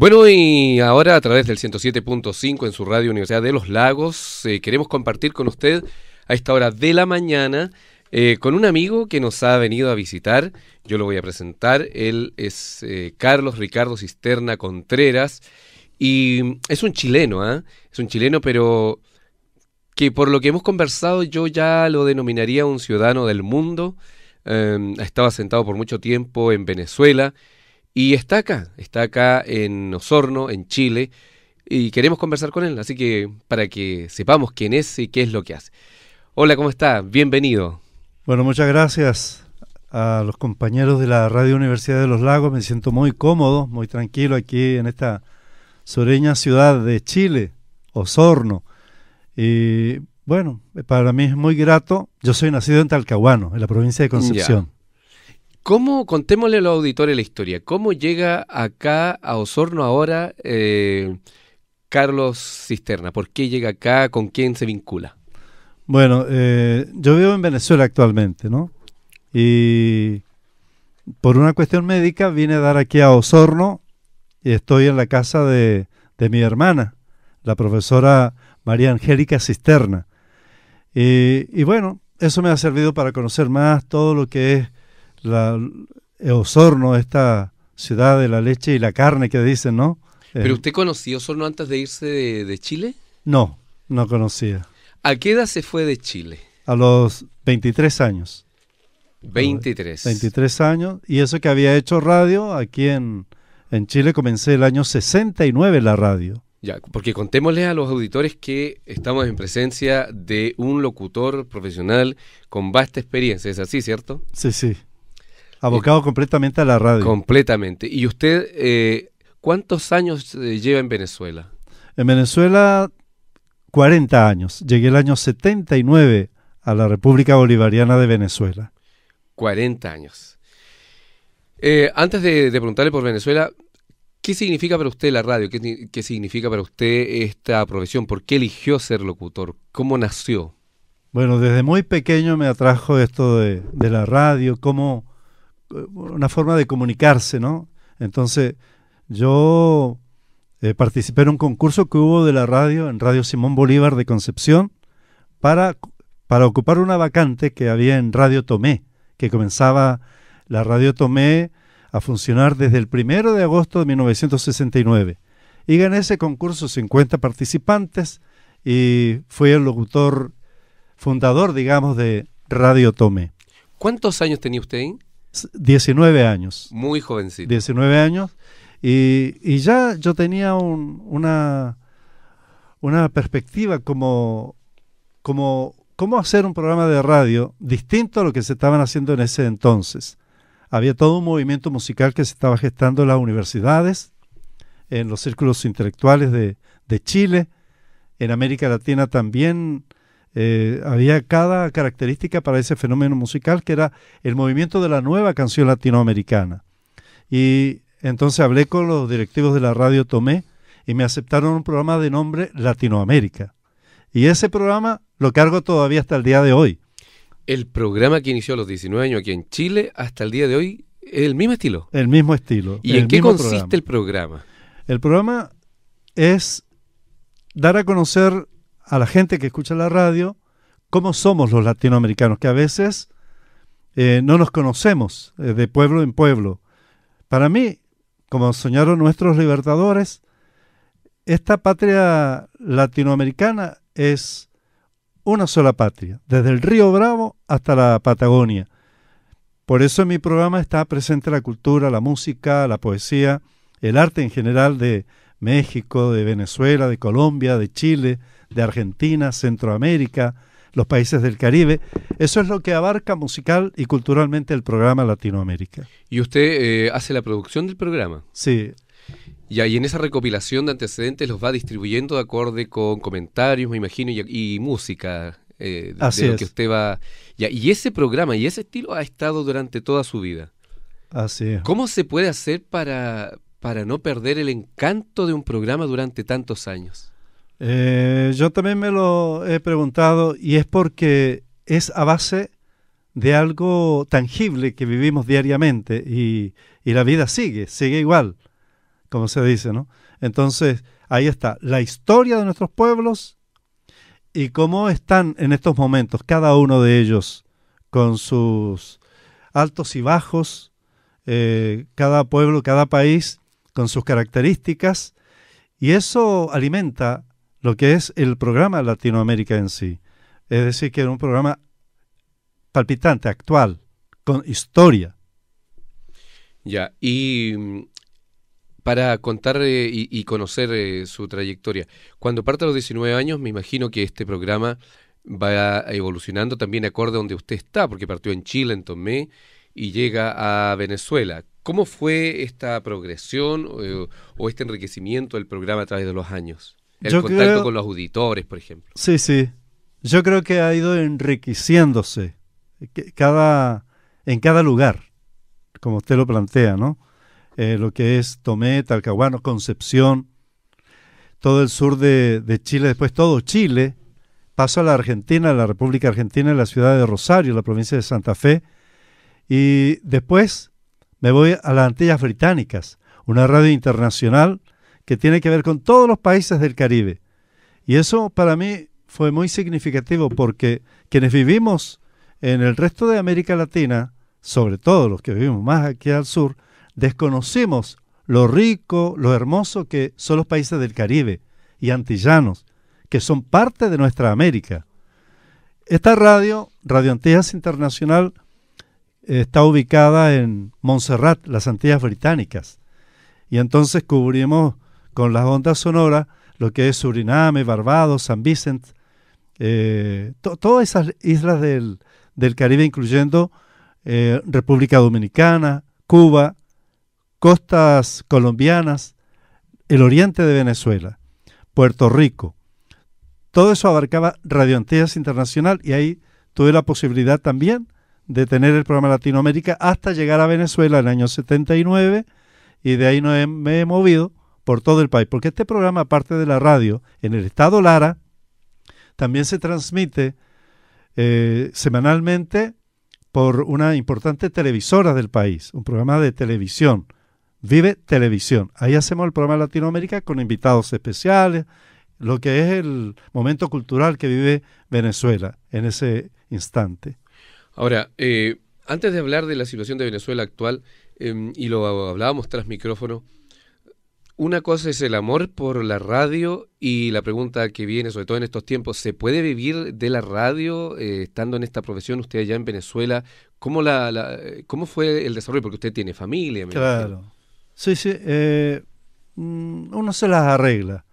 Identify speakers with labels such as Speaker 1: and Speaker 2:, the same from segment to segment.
Speaker 1: Bueno, y ahora a través del 107.5 en su radio Universidad de los Lagos, eh, queremos compartir con usted a esta hora de la mañana eh, con un amigo que nos ha venido a visitar. Yo lo voy a presentar. Él es eh, Carlos Ricardo Cisterna Contreras y es un chileno, ¿ah? es un chileno, pero que por lo que hemos conversado yo ya lo denominaría un ciudadano del mundo. Em, estaba sentado por mucho tiempo en Venezuela y está acá, está acá en Osorno, en Chile, y queremos conversar con él, así que para que sepamos quién es y qué es lo que hace. Hola, ¿cómo está? Bienvenido.
Speaker 2: Bueno, muchas gracias a los compañeros de la Radio Universidad de los Lagos. Me siento muy cómodo, muy tranquilo aquí en esta sureña ciudad de Chile, Osorno. Y bueno, para mí es muy grato. Yo soy nacido en Talcahuano, en la provincia de Concepción.
Speaker 1: ¿Cómo, contémosle a los auditores la historia, cómo llega acá a Osorno ahora eh, Carlos Cisterna? ¿Por qué llega acá? ¿Con quién se vincula?
Speaker 2: Bueno, eh, yo vivo en Venezuela actualmente, ¿no? Y por una cuestión médica vine a dar aquí a Osorno y estoy en la casa de, mi hermana, la profesora María Angélica Cisterna. y, bueno, eso me ha servido para conocer más todo lo que es la, Osorno, esta ciudad de la leche y la carne que dicen, ¿no? ¿Pero eh,
Speaker 1: usted conocía Osorno antes de irse de, Chile?
Speaker 2: No, no conocía.
Speaker 1: ¿A qué edad se fue de Chile?
Speaker 2: A los 23 años.
Speaker 1: 23.
Speaker 2: 23 años. Y eso que había hecho radio aquí en, en Chile, comencé el año 69 la radio.
Speaker 1: Ya, porque contémosle a los auditores que estamos en presencia de un locutor profesional con vasta experiencia, ¿es así, cierto?
Speaker 2: Sí, sí. Abocado eh, completamente a la radio. Completamente.
Speaker 1: ¿Y usted eh, cuántos años eh, lleva en Venezuela?
Speaker 2: En Venezuela, 40 años. Llegué el año 79 a la República Bolivariana de Venezuela.
Speaker 1: 40 años. antes de, preguntarle por Venezuela, ¿qué significa para usted la radio? ¿Qué, significa para usted esta profesión? ¿Por qué eligió ser locutor? ¿Cómo nació?
Speaker 2: Bueno, desde muy pequeño me atrajo esto de, de la radio, cómo una forma de comunicarse, ¿no? Entonces, yo eh, participé en un concurso que hubo de la radio, en Radio Simón Bolívar de Concepción, para, para ocupar una vacante que había en Radio Tomé, que comenzaba la Radio Tomé a funcionar desde el primero de agosto de 1969. Y gané ese concurso 50 participantes y fui el locutor fundador, digamos, de Radio Tomé.
Speaker 1: ¿Cuántos años tenía usted ahí?
Speaker 2: 19 años. Muy jovencito. 19 años. Y, y ya yo tenía una, una perspectiva como, como cómo hacer un programa de radio distinto a lo que se estaban haciendo en ese entonces. Había todo un movimiento musical que se estaba gestando en las universidades, en los círculos intelectuales de, de Chile, en América Latina también eh, había cada característica para ese fenómeno musical que era el movimiento de la nueva canción latinoamericana. Y entonces hablé con los directivos de la radio Tomé y me aceptaron un programa de nombre Latinoamérica. Y ese programa lo cargo todavía hasta el día de hoy. El
Speaker 1: programa que inició a los 19 años aquí en Chile hasta el día de hoy es el mismo estilo.
Speaker 2: El mismo estilo. ¿Y en qué consiste el
Speaker 1: programa?
Speaker 2: El programa es dar a conocer a la gente que escucha la radio cómo somos los latinoamericanos, que a veces eh, no nos conocemos eh, de pueblo en pueblo. Para mí, como soñaron nuestros libertadores, esta patria latinoamericana es una sola patria, desde el Río Bravo hasta la Patagonia. Por eso en mi programa está presente la cultura, la música, la poesía, el arte en general de México, de Venezuela, de Colombia, de Chile, de Argentina, Centroamérica, los países del Caribe. Eso es lo que abarca musical y culturalmente el programa Latinoamérica.
Speaker 1: ¿Y usted eh, hace la producción del programa? Sí. Y y en esa recopilación de antecedentes los va distribuyendo de acorde con comentarios, me imagino, y, música eh, que usted va... y ese programa y ese estilo ha estado durante toda su vida. Así ¿Cómo se puede hacer para, para no perder el encanto de un programa durante tantos años?
Speaker 2: Eh, yo también me lo he preguntado y es porque es a base de algo tangible que vivimos diariamente y, la vida sigue, sigue igual, como se dice, ¿no? Entonces, ahí está, la historia de nuestros pueblos y cómo están en estos momentos cada uno de ellos con sus altos y bajos, eh, cada pueblo, cada país, con sus características, y eso alimenta lo que es el programa Latinoamérica en sí. Es decir, que era un programa palpitante, actual, con historia.
Speaker 1: Ya, y mm, para contar eh, y, conocer eh, su trayectoria, cuando parte a los 19 años, me imagino que este programa va evolucionando también acorde a donde usted está, porque partió en Chile, en Tomé, y llega a Venezuela. ¿Cómo fue esta progresión eh, o este enriquecimiento del programa a través de los años? El contacto con los auditores, por ejemplo.
Speaker 2: Sí, sí. Yo creo que ha ido enriqueciéndose cada, en cada lugar, como usted lo plantea, ¿no? Eh, lo que es Tomé, Talcahuano, Concepción, todo el sur de, de Chile, después todo Chile, paso a la Argentina, a la República Argentina, a la ciudad de Rosario, la provincia de Santa Fe, y después me voy a las Antillas Británicas, una radio internacional que tiene que ver con todos los países del Caribe. Y eso para mí fue muy significativo porque quienes vivimos en el resto de América Latina, sobre todo los que vivimos más aquí al sur, desconocimos lo rico, lo hermoso que son los países del Caribe y antillanos, que son parte de nuestra América. Esta radio, Radio Antillas Internacional, está ubicada en Montserrat, las Antillas Británicas. Y entonces cubrimos con las ondas sonoras, lo que es Suriname, Barbados, San Vicente, eh, todas esas islas del, Caribe, incluyendo eh, República Dominicana, Cuba, costas colombianas, el oriente de Venezuela, Puerto Rico. Todo eso abarcaba Radio Antillas Internacional y ahí tuve la posibilidad también de tener el programa Latinoamérica hasta llegar a Venezuela en el año 79 y de ahí no me he movido por todo el país, porque este programa, aparte de la radio, en el estado Lara, también se transmite eh, semanalmente por una importante televisora del país, un programa de televisión, Vive Televisión. Ahí hacemos el programa Latinoamérica con invitados especiales, lo que es el momento cultural que vive Venezuela en ese instante.
Speaker 1: Ahora, eh, antes de hablar de la situación de Venezuela actual, em, y lo hablábamos tras micrófono, una cosa es el amor por la radio y la pregunta que viene, sobre todo en estos tiempos, ¿se puede vivir de la radio eh, estando en esta profesión usted allá en Venezuela? ¿Cómo, la, cómo fue el desarrollo? Porque usted tiene familia. Me claro.
Speaker 2: Sí, sí. Eh, mm, uno se las arregla.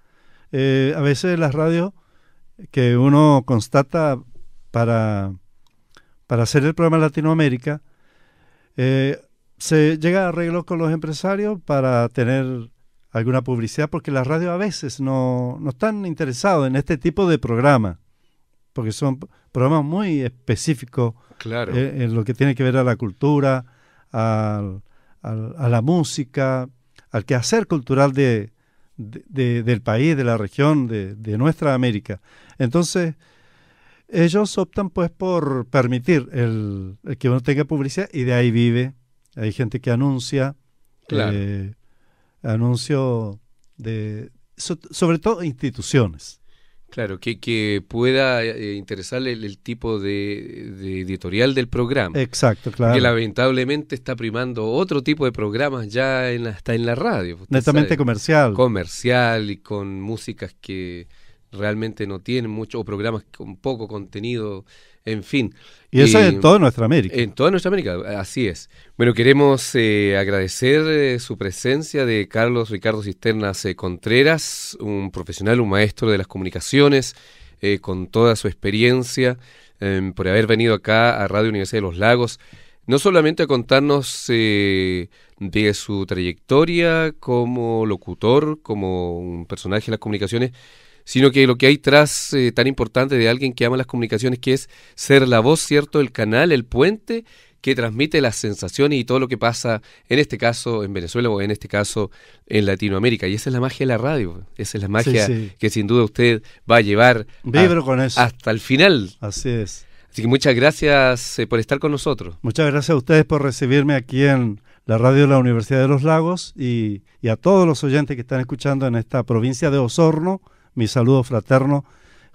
Speaker 2: Eh, a veces las radios que uno constata para, para hacer el programa Latinoamérica, se llega a arreglos con los empresarios para tener alguna publicidad, porque las radios a veces no, están interesados en este tipo de programa, porque son programas muy específicos eh, en lo que tiene que ver a la cultura, a la música, al quehacer cultural de, del país, de la región, de, nuestra América. Entonces, ellos optan pues por permitir el, que uno tenga publicidad y de ahí vive. Hay gente que anuncia, eh, anuncio de, sobre todo instituciones.
Speaker 1: Claro, que, que pueda eh, interesarle el, tipo de, editorial del programa. Exacto, claro. Que lamentablemente está primando otro tipo de programas ya en, hasta en la radio. Netamente comercial. Comercial y con músicas que, realmente no tienen mucho, o programas con poco contenido, en fin. Y eso es en eh, toda nuestra América. En toda nuestra América, así es. Bueno, queremos eh, agradecer eh, su presencia de Carlos Ricardo Cisternas Contreras, un profesional, un maestro de las comunicaciones, con toda su experiencia, em, por haber venido acá a Radio Universidad de los Lagos no solamente a contarnos de su trayectoria como locutor, como un personaje de las comunicaciones, sino que lo que hay tras eh, tan importante de alguien que ama las comunicaciones, que es ser la voz, ¿cierto? El canal, el puente que transmite las sensaciones y todo lo que pasa, en este caso en Venezuela o en este caso en Latinoamérica. Y esa es la magia de la radio, esa es la magia que sin duda usted va a llevar con eso. hasta el final. Así es. Así que muchas gracias eh, por estar con nosotros.
Speaker 2: Muchas gracias a ustedes por recibirme aquí en la radio de la Universidad de los Lagos y a todos los oyentes que están escuchando en esta provincia de Osorno mi saludo fraterno,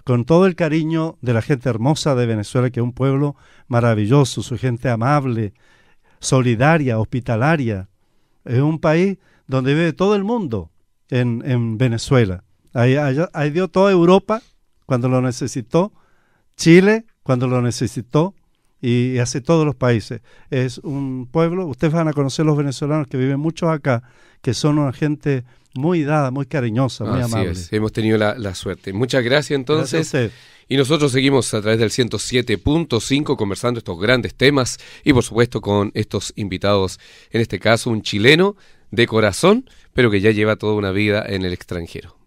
Speaker 2: con todo el cariño de la gente hermosa de Venezuela, que es un pueblo maravilloso, su gente amable, solidaria, hospitalaria. Es un país donde vive todo el mundo en, Venezuela. ahí dio toda Europa cuando lo necesitó, Chile cuando lo necesitó, y hace todos los países. Es un pueblo, ustedes van a conocer los venezolanos que viven mucho acá, que son una gente muy dada, muy cariñosa, muy amable.
Speaker 1: Hemos tenido la, suerte. Muchas gracias entonces. y nosotros seguimos a través del 107.5 conversando estos grandes temas y por supuesto con estos invitados, en este caso un chileno de corazón, pero que ya lleva toda una vida en el extranjero.